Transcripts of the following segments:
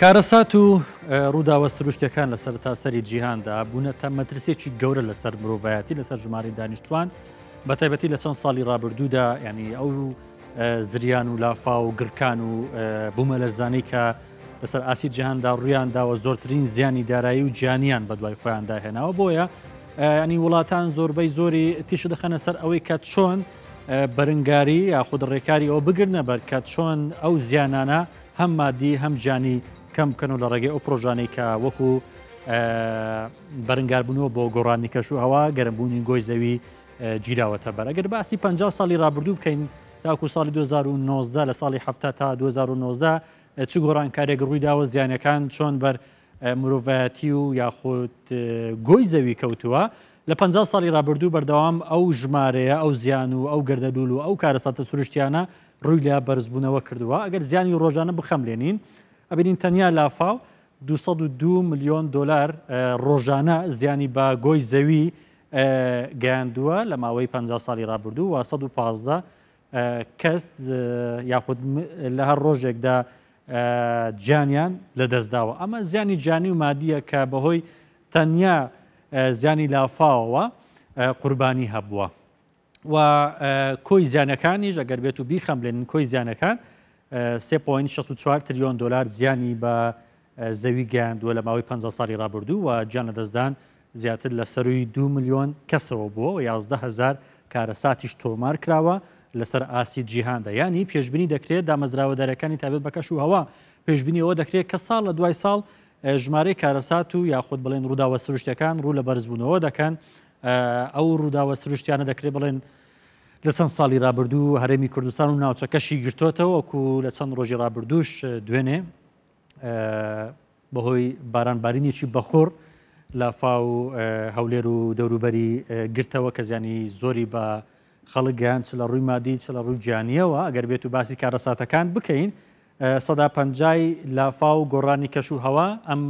کارەسات و ڕووداوە سروشتەکان لەسەر تا سەری جیهاندا بوونە تا مەترسێکی گەورە لەسەر مرۆڤایەتی لەسەر ژماری دانیشتوان بە تایبەتی لە چەند ساڵی ڕابردوودا ینی ئەو زریان و لافا و گرکان و بوومە لەرزانەی کە لەسەر ئاسی جیهاندا ڕوویانداوە زۆرترین زیانی دارایی و جیانیان بە دوای خۆیاندا هێناوە بۆیە ینی وڵاتان زۆربەی زۆری تیش دەخەنە سەر ئەوەی کە چۆن بەرنگاری یاخود ڕێکاری ئەو بگرنە بەر کە چۆن ئەو زیانانە هەم مادی هەم جانی کەم بکەن و لە ڕێگەی ئەو پرۆژانەی کە وەکو بەرنگاربوونەوە بۆ گۆڕانی کەش و هەوا گەرمبوونی گۆی زەوی گیراوەتە بەر ئەگەر باسی 50 ساڵی رابرردوو بکەین تاکو ساڵی 2019 لە ساڵی هەفتا تا 2019 چ گۆڕان کارێک ڕوویداوە زیانەکان چۆن بەر مرۆڤەتی و یاخود گۆی زەوی کەوتووە لە 50 ساڵی رابرردوو بەردەوام ئەو ژمارەیە ئەو زیان و ئەو گەردەدول و ئەو کارەساتە سروشتیانە ڕووی لە بەرزبوونەوە کردووە ئەگەر زیانی ڕۆژانە بخەملێنین ئەبین تەنیا لافااو 202 میلیۆن دلار ڕۆژانە زیانی با گۆی زەوی گەیاندووە لە ماوەی 50 ساڵی رابرردوو و 115 کەس یاخود لە هەر ڕۆژێکدا جیانیان لەدەستداوە ئەمە زیانی جانی و مادیە کە بەهۆی تەنیا زیانی لافاوەوە قوربانی هەبووە و کۆی زیانەکانیش ئەگەر بێت و بیخەملێن کۆی زیانەکان 3.64 تریۆن دلار زیانی بە زەوی گەاندووە لە ماوەی 15 ساڵی رابرردوو و جیان لە دەستدان زیاتر لە سەروی دو میلیۆن کەسەوە بووە و 110هزار کارەساتیش تۆمار کراوە لەسەر ئاسی جیهاندا ینی پێشببینی دەکرێت دامەزراوە دەرەکانی تابێت بە کەش و هەوا پێشببینیەوە دەکرێت کە ساڵ لە دوای ساڵ ژمارەی کارەسات و یاخود بڵێن ڕووداوە سروشتەکان ڕوو لە بەرزبوونەوە دەکەن ئەو ڕووداوە سروشتیانە دەکرێت بڵێن لە چەند ساڵی رابرردوو هەرێمی کوردستان و ناوچەکەشی گرتوتەوەکو لە چەند ڕۆژی رابرردوش دوێنێ بەهۆی بارانبارینێکی بەخۆر لافااو هەولێر و دەوروبەری گرتەوە کە زیانی زۆری بە خەڵگەیان چ لە ڕووی مادی چ لە ڕووی جیانیەوە ئەگەر بێت و باسی کارەساتەکان بکەین سەدا پەنجای لافااو گۆڕانی کەش و هەوا ئەم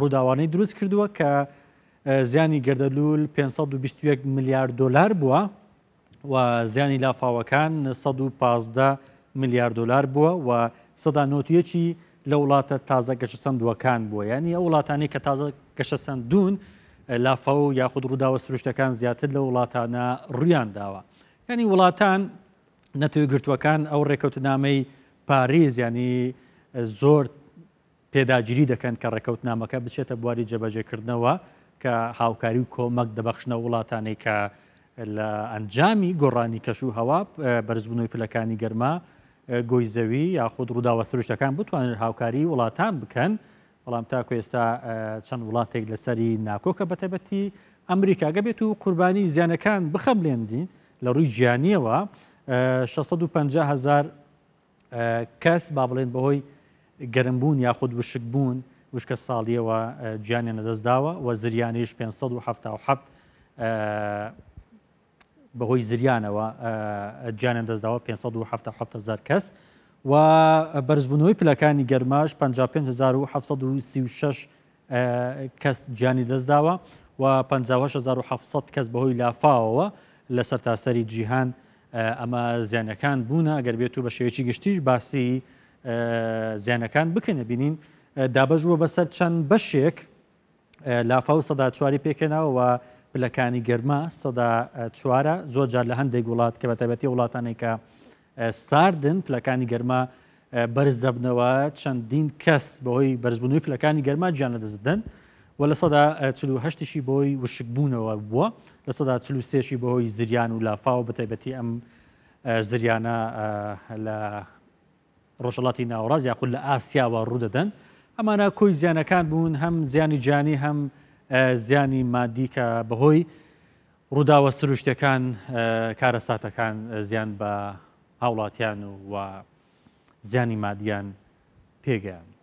ڕووداوانەی دروست کردووە کە زیانی گردەلول 521 میلیارد دلار بووە و زیانی لافاوەکان 115 میلیارد دلار بووە و سەدا نوتیەکی لە وڵاتە تازە گەشە سندوەکان بووە ینی ئەو وڵاتانی کە تازە گەشە سندون لافاو یاخود ڕووداوە سروشتەکان زیاتر لە وڵاتانە ڕویان داوە ینی وڵاتان نەتوێگرتوەکان ئەو ڕێکەوتنامەی پارێز ینی زۆر پێداگیری دەکەن کە ڕێکەوتنامەکە بچێتە بواری جەبەجێکردنەوە کە هاوکاری و کۆمەک دەبەخشنە وڵاتانی کە لە ئەنجامی گۆڕانی کەش و هەوا بەرزبوونەوەی پلەکانی گەرما گۆی زەوی یاخود ڕووداوە سروشتەکان بتوانن هاوکاری وڵاتان بکەن بەڵام تاکو ئێستا چەند وڵاتێک لەسەری ناکۆکە بەتەبەتی ئەمریکاگە بێت و قوربانی زیانەکان بخەبلێندین لە ڕووی گیانیەوە 650هزار کەس با بڵێن بەهۆی گەرمبوون یاخود وشک بوون وشکە ساڵیەوە گیانیان لەدەستداوە وە زریانیش 577 بەهۆی زریانەوە جیانیان دەستداوە 500 کەس و بەرزبوونەوەی پلەکانی گەرماش 556 کەس جیانی دەستداوە و 500 کەس بەهۆی لافاوەوە لە سەرتاسەری جیهان ئەمە زیانەکان بوون ئەگەر بێت و بە شێوێکی گشتیش باسی زیانەکان بکنە بینین دابەژوە بەسەر چەند بەشێک لافااو سەدا چواری پێکەناوە و پلەکانی گەرما سەدا چوارە زۆرجار لە هەندێک وڵات کە بەتەبەتی وڵاتانی کە ساردن پلەکانی گەرما بەرز دەبنەوە چەندین کەس بەهۆی بەرزبوونی پلەکانی گەرما گیانە دەزدن و لە سەدا چهشتیشی بۆی وشکبوونەوە بووە لە سەدا چلو سێشی بەهۆی زریان و لافااو بەتیبەتی ئەم زریانە لە ڕۆژەڵاتی ناوەڕاز یاخود لە ئاسیاوە ڕوودەدەن ئەمانە کۆی زیانەکان بوون هەم زیانی جیانی هەم زیانی مادیکە بەهۆی ڕووداوە سروشتەکان کارە ساتەکان زیان بە هاوڵاتیان و زیانی مادیان پێگەیان.